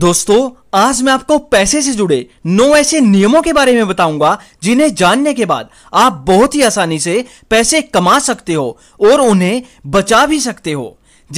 दोस्तों आज मैं आपको पैसे से जुड़े नौ ऐसे नियमों के बारे में बताऊंगा जिन्हें जानने के बाद आप बहुत ही आसानी से पैसे कमा सकते हो और उन्हें बचा भी सकते हो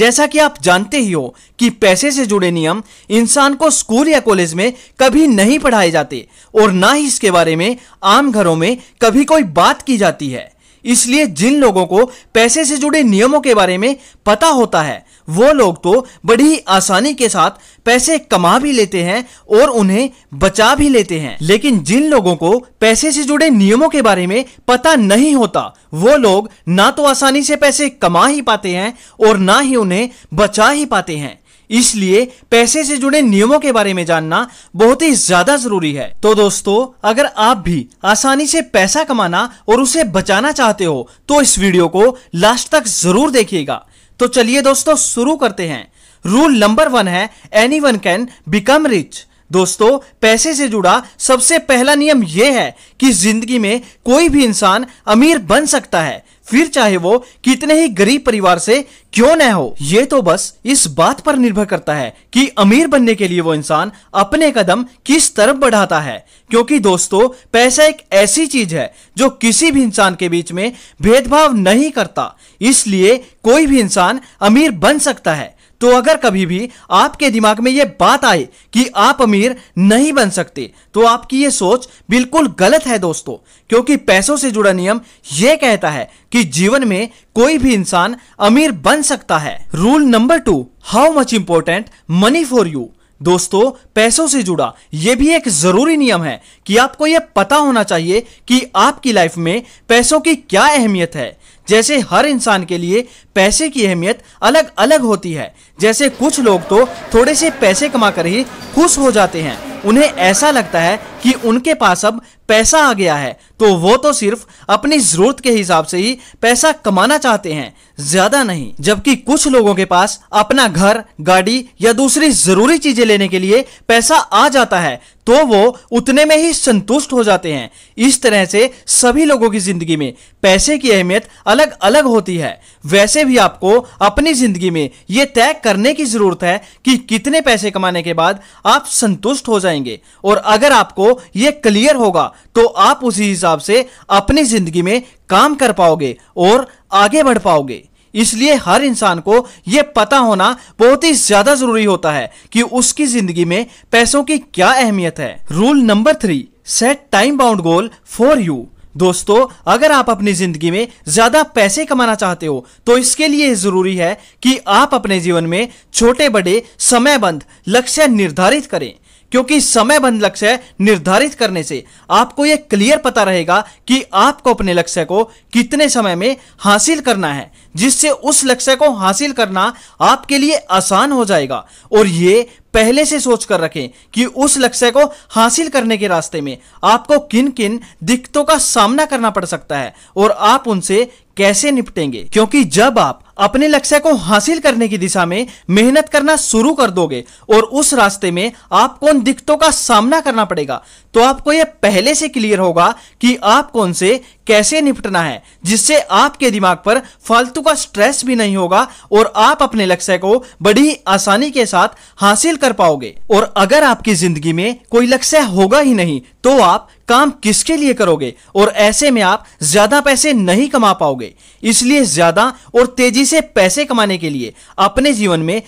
जैसा कि आप जानते ही हो कि पैसे से जुड़े नियम इंसान को स्कूल या कॉलेज में कभी नहीं पढ़ाए जाते और ना ही इसके बारे में आम घरों में कभी कोई बात की जाती है इसलिए जिन लोगों को पैसे से जुड़े नियमों के बारे में पता होता है वो लोग तो बड़ी आसानी के साथ पैसे कमा भी लेते हैं और उन्हें बचा भी लेते हैं लेकिन जिन लोगों को पैसे से जुड़े नियमों के बारे में पता नहीं होता वो लोग ना तो आसानी से पैसे कमा ही पाते हैं और ना ही उन्हें बचा ही पाते हैं इसलिए पैसे से जुड़े नियमों के बारे में जानना बहुत ही ज्यादा जरूरी है तो दोस्तों अगर आप भी आसानी से पैसा कमाना और उसे बचाना चाहते हो तो इस वीडियो को लास्ट तक जरूर देखिएगा तो चलिए दोस्तों शुरू करते हैं रूल नंबर वन है anyone can become rich दोस्तों पैसे से जुड़ा सबसे पहला नियम यह है कि जिंदगी में कोई भी इंसान अमीर बन सकता है फिर चाहे वो कितने ही गरीब परिवार से क्यों न हो ये तो बस इस बात पर निर्भर करता है कि अमीर बनने के लिए वो इंसान अपने कदम किस तरफ बढ़ाता है क्योंकि दोस्तों पैसा एक ऐसी चीज है जो किसी भी इंसान के बीच में भेदभाव नहीं करता इसलिए कोई भी इंसान अमीर बन सकता है तो अगर कभी भी आपके दिमाग में यह बात आए कि आप अमीर नहीं बन सकते तो आपकी यह सोच बिल्कुल गलत है दोस्तों क्योंकि पैसों से जुड़ा नियम यह कहता है कि जीवन में कोई भी इंसान अमीर बन सकता है rule number two how much important money for you दोस्तों पैसों से जुड़ा यह भी एक जरूरी नियम है कि आपको यह पता होना चाहिए कि आपकी लाइफ में पैसों की क्या अहमियत है जैसे हर इंसान के लिए पैसे की अहमियत अलग अलग होती है जैसे कुछ लोग तो थोड़े से पैसे कमा कर ही खुश हो जाते हैं उन्हें ऐसा लगता है कि उनके पास अब पैसा आ गया है तो वो तो सिर्फ अपनी जरूरत के हिसाब से ही पैसा कमाना चाहते हैं ज्यादा नहीं जबकि कुछ लोगों के पास अपना घर गाड़ी या दूसरी जरूरी चीजें लेने के लिए पैसा आ जाता है तो वो उतने में ही संतुष्ट हो जाते हैं इस तरह से सभी लोगों की जिंदगी में पैसे की अहमियत अलग अलग होती है वैसे भी आपको अपनी जिंदगी में यह तय करने की जरूरत है कि कितने पैसे कमाने के बाद आप संतुष्ट हो जाएंगे और अगर आपको यह क्लियर होगा तो आप उसी हिसाब से अपनी जिंदगी में काम कर पाओगे और आगे बढ़ पाओगे इसलिए हर इंसान को यह पता होना बहुत ही ज्यादा जरूरी होता है कि उसकी जिंदगी में पैसों की क्या अहमियत है rule number three set time bound goal for you दोस्तों अगर आप अपनी जिंदगी में ज्यादा पैसे कमाना चाहते हो तो इसके लिए जरूरी है कि आप अपने जीवन में छोटे बड़े समयबंध लक्ष्य निर्धारित करें क्योंकि समय बंद लक्ष्य निर्धारित करने से आपको यह क्लियर पता रहेगा कि आपको अपने लक्ष्य को कितने समय में हासिल करना है जिससे उस लक्ष्य को हासिल करना आपके लिए आसान हो जाएगा और ये पहले से सोच कर रखें कि उस लक्ष्य को हासिल करने के रास्ते में आपको किन किन दिक्कतों का सामना करना पड़ सकता है और आप उनसे कैसे निपटेंगे क्योंकि जब आप अपने लक्ष्य को हासिल करने की दिशा में मेहनत करना शुरू कर दोगे और उस रास्ते में आपको उन दिक्कतों का सामना करना पड़ेगा तो आपको यह पहले से क्लियर होगा कि आप कौन से कैसे निपटना है जिससे आपके दिमाग पर फालतू का स्ट्रेस भी नहीं होगा और आप अपने लक्ष्य को बड़ी आसानी के साथ हासिल कर पाओगे और अगर आपकी जिंदगी में कोई लक्ष्य होगा ही नहीं तो आप काम किसके लिए करोगे और ऐसे में आप ज्यादा पैसे नहीं कमा पाओगे इसलिए ज्यादा और तेजी से पैसे कमाने के लिए अपने जीवन में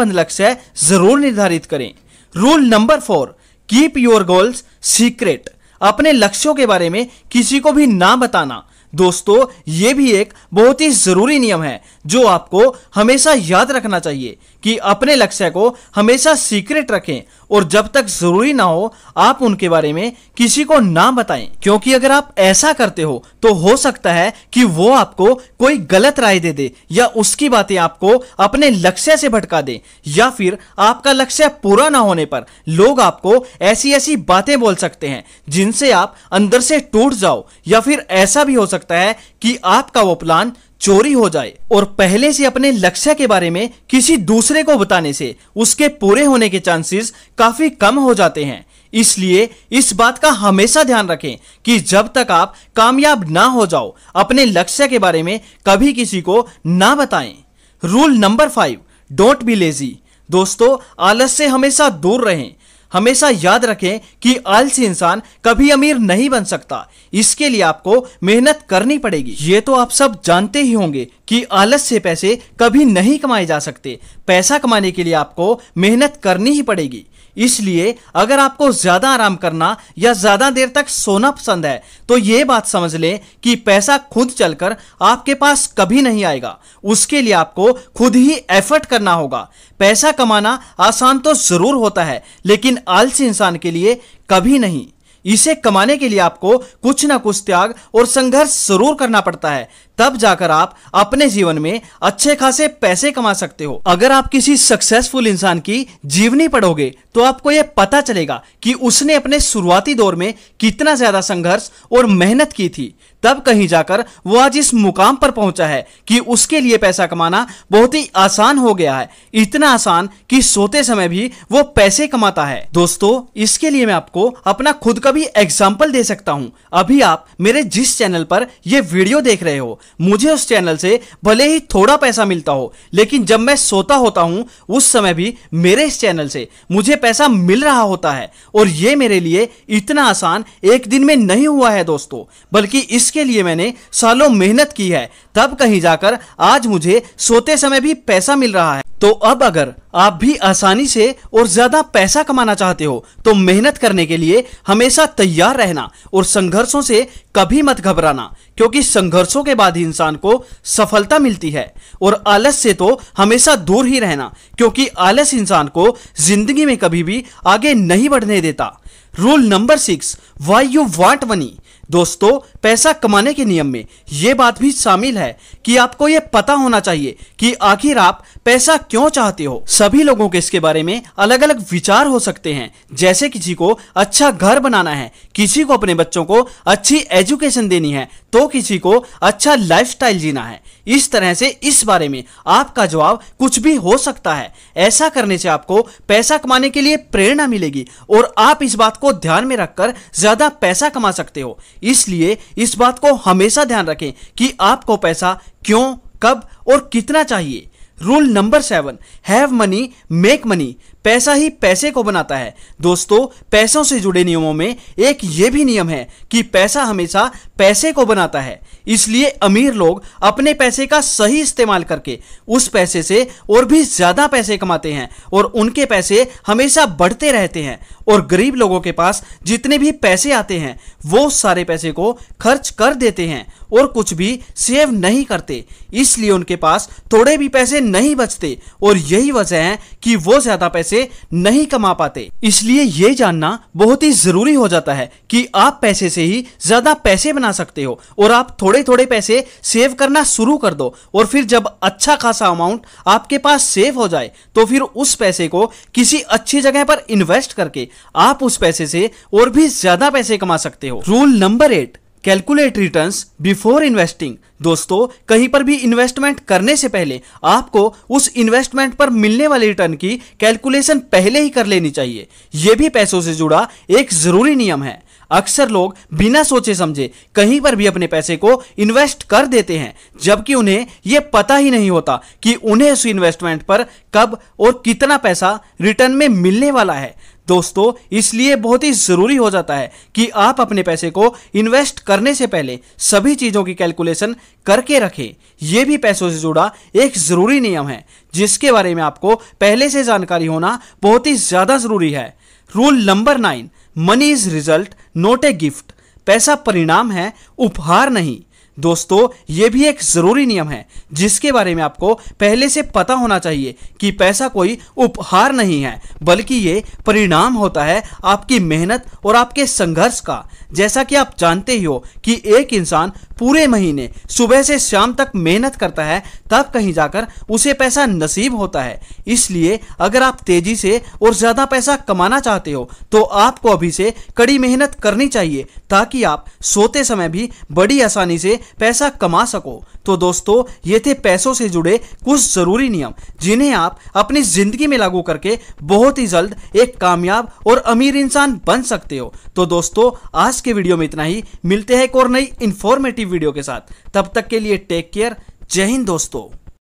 बंद लक्ष्य जरूर निर्धारित करें rule number four keep your goals secret अपने लक्ष्यों के बारे में किसी को भी ना बताना दोस्तों ये भी एक बहुत ही जरूरी नियम है जो आपको हमेशा याद रखना चाहिए कि अपने लक्ष्य को हमेशा सीक्रेट रखें और जब तक जरूरी ना हो आप उनके बारे में किसी को ना बताएं क्योंकि अगर आप ऐसा करते हो तो हो सकता है कि वो आपको कोई गलत राय दे दे या उसकी बातें आपको अपने लक्ष्य से भटका दे या फिर आपका लक्ष्य पूरा ना होने पर लोग आपको ऐसी ऐसी बातें बोल सकते हैं जिनसे आप अंदर से टूट जाओ या फिर ऐसा भी हो सकता है कि आपका वो प्लान चोरी हो जाए और पहले से अपने लक्ष्य के बारे में किसी दूसरे को बताने से उसके पूरे होने के चांसेस काफी कम हो जाते हैं इसलिए इस बात का हमेशा ध्यान रखें कि जब तक आप कामयाब ना हो जाओ अपने लक्ष्य के बारे में कभी किसी को ना बताएं rule number five don't be lazy दोस्तों आलस से हमेशा दूर रहें हमेशा याद रखें कि आलसी इंसान कभी अमीर नहीं बन सकता इसके लिए आपको मेहनत करनी पड़ेगी ये तो आप सब जानते ही होंगे कि आलस से पैसे कभी नहीं कमाए जा सकते पैसा कमाने के लिए आपको मेहनत करनी ही पड़ेगी इसलिए अगर आपको ज्यादा आराम करना या ज्यादा देर तक सोना पसंद है तो ये बात समझ लें कि पैसा खुद चलकर आपके पास कभी नहीं आएगा उसके लिए आपको खुद ही एफर्ट करना होगा पैसा कमाना आसान तो जरूर होता है लेकिन आलसी इंसान के लिए कभी नहीं इसे कमाने के लिए आपको कुछ ना कुछ त्याग और संघर्ष जरूर करना पड़ता है तब जाकर आप अपने जीवन में अच्छे खासे पैसे कमा सकते हो अगर आप किसी सक्सेसफुल इंसान की जीवनी पढ़ोगे तो आपको यह पता चलेगा कि उसने अपने शुरुआती दौर में कितना ज्यादा संघर्ष और मेहनत की थी तब कहीं जाकर वो आज इस मुकाम पर पहुंचा है कि उसके लिए पैसा कमाना बहुत ही आसान हो गया है इतना आसान कि सोते समय भी वो पैसे कमाता है दोस्तों इसके लिए मैं आपको अपना खुद का भी एग्जाम्पल दे सकता हूँ अभी आप मेरे जिस चैनल पर यह वीडियो देख रहे हो मुझे उस चैनल से भले ही थोड़ा पैसा मिलता हो लेकिन जब मैं सोता होता हूँ उस समय भी मेरे इस चैनल से मुझे पैसा मिल रहा होता है और ये मेरे लिए इतना आसान एक दिन में नहीं हुआ है दोस्तों बल्कि इस जिसके लिए मैंने सालों मेहनत की है तब कहीं जाकर आज मुझे सोते समय भी पैसा मिल रहा है तो अब अगर आप भी आसानी से और ज्यादा पैसा कमाना चाहते हो तो मेहनत करने के लिए हमेशा तैयार रहना और संघर्षों से कभी मत घबराना क्योंकि संघर्षों के बाद ही इंसान को सफलता मिलती है और आलस से तो हमेशा दूर ही रहना क्योंकि आलस इंसान को जिंदगी में कभी भी आगे नहीं बढ़ने देता rule number six why you want money दोस्तों पैसा कमाने के नियम में ये बात भी शामिल है कि आपको ये पता होना चाहिए कि आखिर आप पैसा क्यों चाहते हो सभी लोगों के इसके बारे में अलग अलग विचार हो सकते हैं जैसे किसी को अच्छा घर बनाना है किसी को अपने बच्चों को अच्छी एजुकेशन देनी है तो किसी को अच्छा लाइफ जीना है इस तरह से इस बारे में आपका जवाब कुछ भी हो सकता है ऐसा करने से आपको पैसा कमाने के लिए प्रेरणा मिलेगी और आप इस बात को ध्यान में रखकर ज्यादा पैसा कमा सकते हो इसलिए इस बात को हमेशा ध्यान रखें कि आपको पैसा क्यों कब और कितना चाहिए rule number seven have money make money पैसा ही पैसे को बनाता है दोस्तों पैसों से जुड़े नियमों में एक ये भी नियम है कि पैसा हमेशा पैसे को बनाता है इसलिए अमीर लोग अपने पैसे का सही इस्तेमाल करके उस पैसे से और भी ज़्यादा पैसे कमाते हैं और उनके पैसे हमेशा बढ़ते रहते हैं और गरीब लोगों के पास जितने भी पैसे आते हैं वो सारे पैसे को खर्च कर देते हैं और कुछ भी सेव नहीं करते इसलिए उनके पास थोड़े भी पैसे नहीं बचते और यही वजह है कि वो ज्यादा पैसे नहीं कमा पाते इसलिए ये जानना बहुत ही जरूरी हो जाता है कि आप पैसे से ही ज्यादा पैसे बना सकते हो और आप थोड़े थोड़े पैसे सेव करना शुरू कर दो और फिर जब अच्छा खासा अमाउंट आपके पास सेव हो जाए तो फिर उस पैसे को किसी अच्छी जगह पर इन्वेस्ट करके आप उस पैसे से और भी ज्यादा पैसे कमा सकते हो rule number eight calculate returns before investing दोस्तों कहीं पर भी इन्वेस्टमेंट करने से पहले आपको उस इन्वेस्टमेंट पर मिलने वाले रिटर्न की कैलकुलेशन पहले ही कर लेनी चाहिए यह भी पैसों से जुड़ा एक ज़रूरी नियम है अक्सर लोग बिना सोचे समझे कहीं पर भी अपने पैसे को इन्वेस्ट कर देते हैं जबकि उन्हें यह पता ही नहीं होता कि उन्हें उस इन्वेस्टमेंट पर कब और कितना पैसा रिटर्न में मिलने वाला है दोस्तों इसलिए बहुत ही ज़रूरी हो जाता है कि आप अपने पैसे को इन्वेस्ट करने से पहले सभी चीज़ों की कैलकुलेशन करके रखें यह भी पैसों से जुड़ा एक ज़रूरी नियम है जिसके बारे में आपको पहले से जानकारी होना बहुत ही ज़्यादा ज़रूरी है rule number nine money is result not a gift पैसा परिणाम है उपहार नहीं दोस्तों ये भी एक ज़रूरी नियम है जिसके बारे में आपको पहले से पता होना चाहिए कि पैसा कोई उपहार नहीं है बल्कि ये परिणाम होता है आपकी मेहनत और आपके संघर्ष का जैसा कि आप जानते ही हो कि एक इंसान पूरे महीने सुबह से शाम तक मेहनत करता है तब कहीं जाकर उसे पैसा नसीब होता है इसलिए अगर आप तेजी से और ज़्यादा पैसा कमाना चाहते हो तो आपको अभी से कड़ी मेहनत करनी चाहिए ताकि आप सोते समय भी बड़ी आसानी से पैसा कमा सको तो दोस्तों ये थे पैसों से जुड़े कुछ ज़रूरी नियम जिन्हें आप अपनी ज़िंदगी में लागू करके बहुत ही जल्द एक कामयाब और अमीर इंसान बन सकते हो तो दोस्तों आज के वीडियो में इतना ही मिलते हैं एक और नई इन्फॉर्मेटिव वीडियो के साथ तब तक के लिए टेक केयर जय हिंद दोस्तों